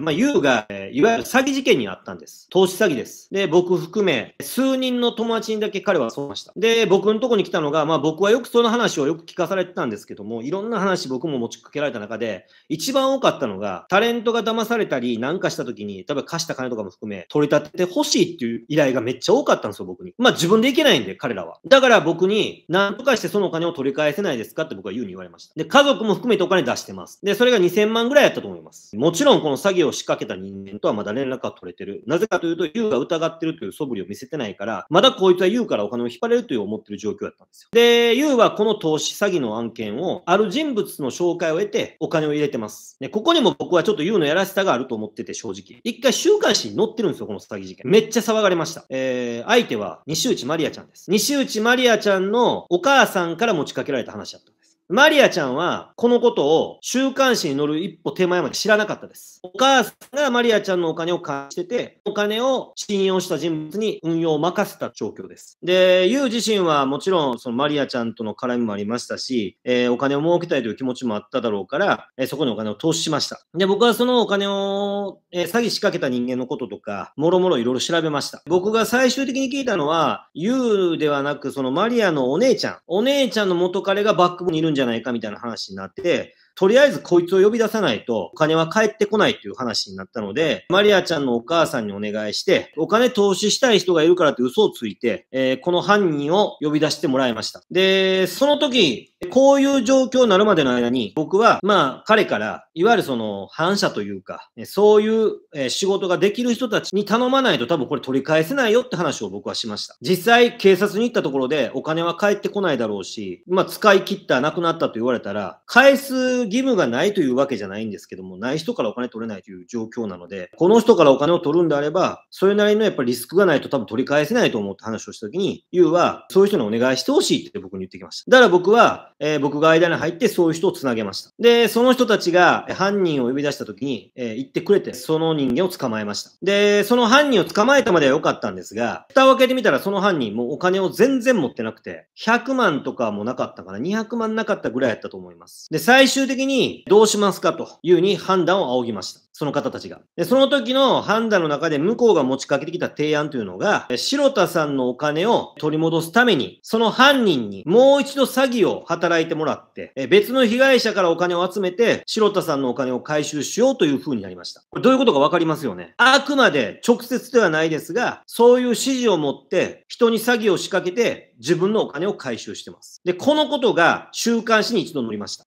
まあ、ユウが、えいわゆる詐欺事件にあったんです。投資詐欺です。で、僕含め、数人の友達にだけ彼はそうました。で、僕のとこに来たのが、まあ僕はよくその話をよく聞かされてたんですけども、いろんな話僕も持ちかけられた中で、一番多かったのが、タレントが騙されたりなんかした時に、例えば貸した金とかも含め、取り立ててほしいっていう依頼がめっちゃ多かったんですよ、僕に。まあ自分でいけないんで、彼らは。だから僕に、なんとかしてそのお金を取り返せないですかって僕はユウに言われました。で、家族も含めてお金出してます。で、それが2000万ぐらいやったと思います。もちろんこの詐欺を仕掛けた人間とはまだ連絡が取れてる。なぜかというと、優が疑ってるという素振りを見せてないから、まだこいつは優からお金を引っ張れるという思ってる状況だったんですよ。で、優はこの投資詐欺の案件を、ある人物の紹介を得てお金を入れてます。ね、ここにも僕はちょっと優のやらしさがあると思ってて、正直。一回週刊誌に載ってるんですよ、この詐欺事件。めっちゃ騒がれました。えー、相手は西内まりあちゃんです。西内まりあちゃんのお母さんから持ちかけられた話だったマリアちゃんは、このことを週刊誌に載る一歩手前まで知らなかったです。お母さんがマリアちゃんのお金を貸してて、お金を信用した人物に運用を任せた状況です。で、ユウ自身はもちろん、そのマリアちゃんとの絡みもありましたし、えー、お金を儲けたいという気持ちもあっただろうから、えー、そこにお金を投資しました。で、僕はそのお金を、えー、詐欺仕掛けた人間のこととか、もろもろいろいろ調べました。僕が最終的に聞いたのは、ユウではなく、そのマリアのお姉ちゃん、お姉ちゃんの元彼がバックボーンにいるじゃないかみたいな話になって、とりあえずこいつを呼び出さないと、お金は返ってこないっていう話になったので、マリアちゃんのお母さんにお願いして、お金投資したい人がいるからって嘘をついて、えー、この犯人を呼び出してもらいました。で、その時、こういう状況になるまでの間に、僕は、まあ、彼から、いわゆるその、反射というか、そういう仕事ができる人たちに頼まないと多分これ取り返せないよって話を僕はしました。実際、警察に行ったところで、お金は返ってこないだろうし、まあ、使い切った、なくなったと言われたら、返す義務がないというわけじゃないんですけども、ない人からお金取れないという状況なので、この人からお金を取るんであれば、それなりのやっぱりリスクがないと多分取り返せないと思って話をしたときに、ユウは、そういう人にお願いしてほしいって僕に言ってきました。だから僕は、えー、僕が間に入ってそういう人をつなげました。で、その人たちが犯人を呼び出したときに、えー、言ってくれて、その人間を捕まえました。で、その犯人を捕まえたまでは良かったんですが、蓋を開けてみたらその犯人もお金を全然持ってなくて、100万とかもなかったかな、200万なかったぐらいやったと思います。で、最終的的にどうしますかというに判断を仰ぎました。その方たちが。で、その時の判断の中で向こうが持ちかけてきた提案というのが、白田さんのお金を取り戻すために、その犯人にもう一度詐欺を働いてもらって、別の被害者からお金を集めて、白田さんのお金を回収しようという風になりました。これどういうことかわかりますよね。あくまで直接ではないですが、そういう指示を持って人に詐欺を仕掛けて自分のお金を回収してます。で、このことが週刊誌に一度載りました。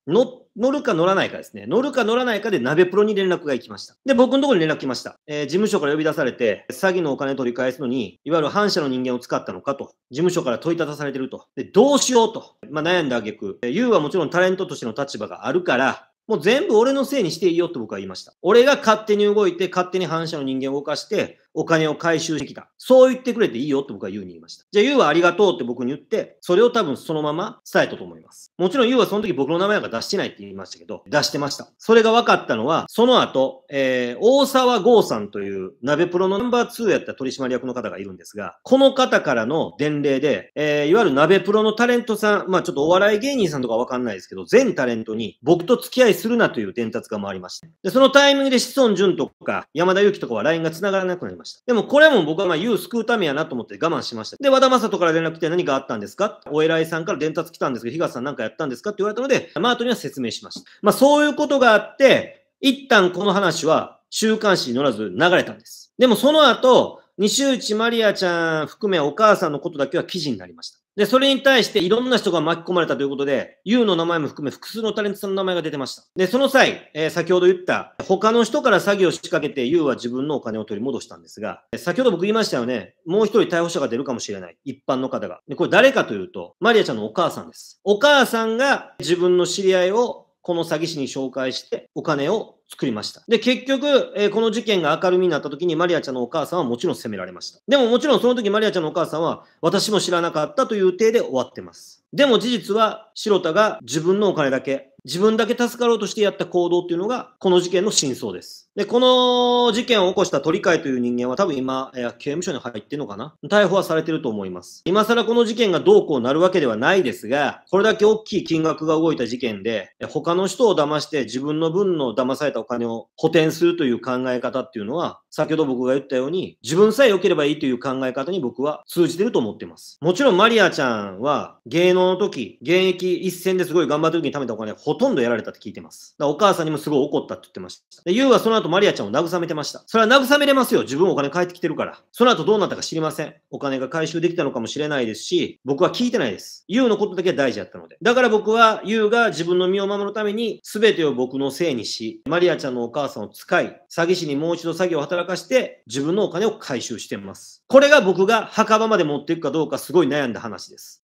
乗るか乗らないかですね。乗るか乗らないかで鍋プロに連絡が行きました。ました。で、僕のところに連絡来ました。えー、事務所から呼び出されて、詐欺のお金取り返すのに、いわゆる反社の人間を使ったのかと、事務所から問い立たされてると。で、どうしようと、まあ、悩んだ挙句、えー、ユはもちろんタレントとしての立場があるから、もう全部俺のせいにしていいよと僕は言いました。俺が勝手に動いて、勝手に反社の人間を動かして、お金を回収してきた。そう言ってくれていいよって僕は言うに言いました。じゃあユうはありがとうって僕に言って、それを多分そのまま伝えたと思います。もちろんユうはその時僕の名前なんか出してないって言いましたけど、出してました。それが分かったのは、その後、えー、大沢剛さんという鍋プロのナンバー2やった取締役の方がいるんですが、この方からの伝令で、えー、いわゆる鍋プロのタレントさん、まあちょっとお笑い芸人さんとかわかんないですけど、全タレントに僕と付き合いするなという伝達が回りました。で、そのタイミングで志尊淳とか山田裕貴とかは LINE が繋がらなくなりました。した。でもこれも僕はまあ、言う救うためやなと思って我慢しました。で、和田正人から連絡来て何があったんですかお偉いさんから伝達来たんですけど、東さん何かやったんですかって言われたので、マートには説明しました。まあ、そういうことがあって、一旦この話は週刊誌に乗らず流れたんです。でもその後、西内まりあちゃん含めお母さんのことだけは記事になりました。で、それに対していろんな人が巻き込まれたということで、ユーの名前も含め複数のタレントさんの名前が出てました。で、その際、えー、先ほど言った、他の人から詐欺を仕掛けてユーは自分のお金を取り戻したんですが、先ほど僕言いましたよね、もう一人逮捕者が出るかもしれない。一般の方が。で、これ誰かというと、マリアちゃんのお母さんです。お母さんが自分の知り合いをこの詐欺師に紹介してお金を作りました。で、結局、えー、この事件が明るみになった時にマリアちゃんのお母さんはもちろん責められました。でももちろんその時マリアちゃんのお母さんは私も知らなかったという体で終わってます。でも事実は、白田が自分のお金だけ自分だけ助かろうとしてやった行動っていうのが、この事件の真相です。で、この事件を起こした鳥えという人間は多分今、え刑務所に入ってんのかな逮捕はされてると思います。今更この事件がどうこうなるわけではないですが、これだけ大きい金額が動いた事件で、他の人を騙して自分の分の騙されたお金を補填するという考え方っていうのは、先ほど僕が言ったように、自分さえ良ければいいという考え方に僕は通じてると思ってます。もちろんマリアちゃんは、芸能の時、現役一戦ですごい頑張った時に貯めたお金、とんどやられたって聞いてます。だからお母さんにもすごい怒ったって言ってました。で、ユウはその後マリアちゃんを慰めてました。それは慰めれますよ。自分お金返ってきてるから。その後どうなったか知りません。お金が回収できたのかもしれないですし、僕は聞いてないです。ユウのことだけは大事だったので。だから僕はユウが自分の身を守るために、全てを僕のせいにし、マリアちゃんのお母さんを使い、詐欺師にもう一度詐欺を働かして、自分のお金を回収してます。これが僕が墓場まで持っていくかどうかすごい悩んだ話です。